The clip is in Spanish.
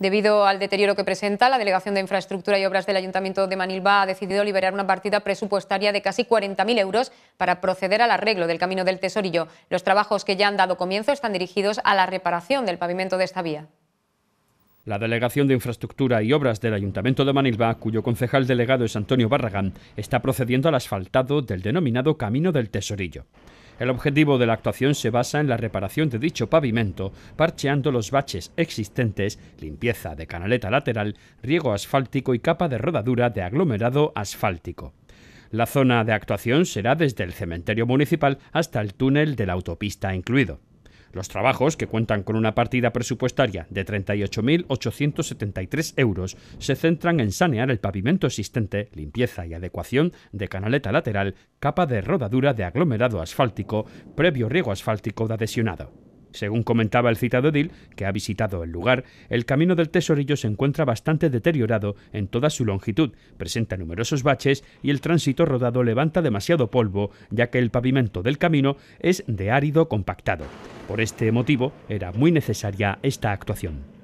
Debido al deterioro que presenta, la Delegación de Infraestructura y Obras del Ayuntamiento de Manilva ha decidido liberar una partida presupuestaria de casi 40.000 euros para proceder al arreglo del Camino del Tesorillo. Los trabajos que ya han dado comienzo están dirigidos a la reparación del pavimento de esta vía. La Delegación de Infraestructura y Obras del Ayuntamiento de Manilva, cuyo concejal delegado es Antonio Barragán, está procediendo al asfaltado del denominado Camino del Tesorillo. El objetivo de la actuación se basa en la reparación de dicho pavimento, parcheando los baches existentes, limpieza de canaleta lateral, riego asfáltico y capa de rodadura de aglomerado asfáltico. La zona de actuación será desde el cementerio municipal hasta el túnel de la autopista incluido. Los trabajos, que cuentan con una partida presupuestaria de 38.873 euros, se centran en sanear el pavimento existente, limpieza y adecuación de canaleta lateral, capa de rodadura de aglomerado asfáltico, previo riego asfáltico de adhesionado. Según comentaba el citado Edil, que ha visitado el lugar, el camino del tesorillo se encuentra bastante deteriorado en toda su longitud, presenta numerosos baches y el tránsito rodado levanta demasiado polvo, ya que el pavimento del camino es de árido compactado. Por este motivo era muy necesaria esta actuación.